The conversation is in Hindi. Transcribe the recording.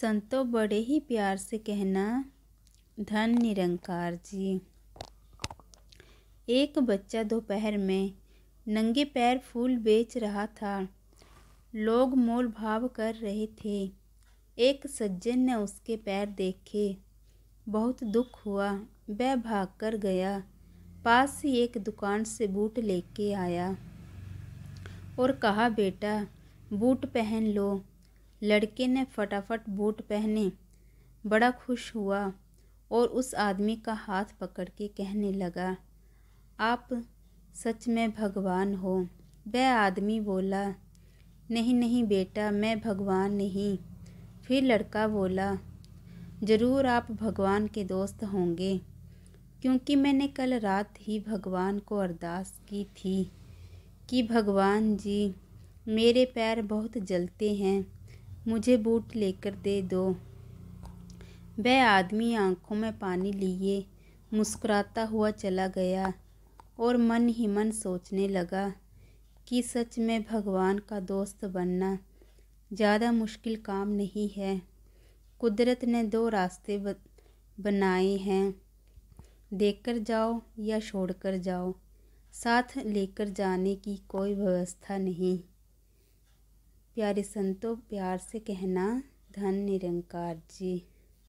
संतों बड़े ही प्यार से कहना धन निरंकार जी एक बच्चा दोपहर में नंगे पैर फूल बेच रहा था लोग मोल भाव कर रहे थे एक सज्जन ने उसके पैर देखे बहुत दुख हुआ वह भाग कर गया पास ही एक दुकान से बूट लेके आया और कहा बेटा बूट पहन लो लड़के ने फटाफट बूट पहने बड़ा खुश हुआ और उस आदमी का हाथ पकड़ के कहने लगा आप सच में भगवान हो वह आदमी बोला नहीं नहीं बेटा मैं भगवान नहीं फिर लड़का बोला ज़रूर आप भगवान के दोस्त होंगे क्योंकि मैंने कल रात ही भगवान को अरदास की थी कि भगवान जी मेरे पैर बहुत जलते हैं मुझे बूट लेकर दे दो वह आदमी आंखों में पानी लिए मुस्कुराता हुआ चला गया और मन ही मन सोचने लगा कि सच में भगवान का दोस्त बनना ज़्यादा मुश्किल काम नहीं है कुदरत ने दो रास्ते बनाए हैं देखकर जाओ या छोड़कर जाओ साथ लेकर जाने की कोई व्यवस्था नहीं प्यारे संतों प्यार से कहना धन निरंकार जी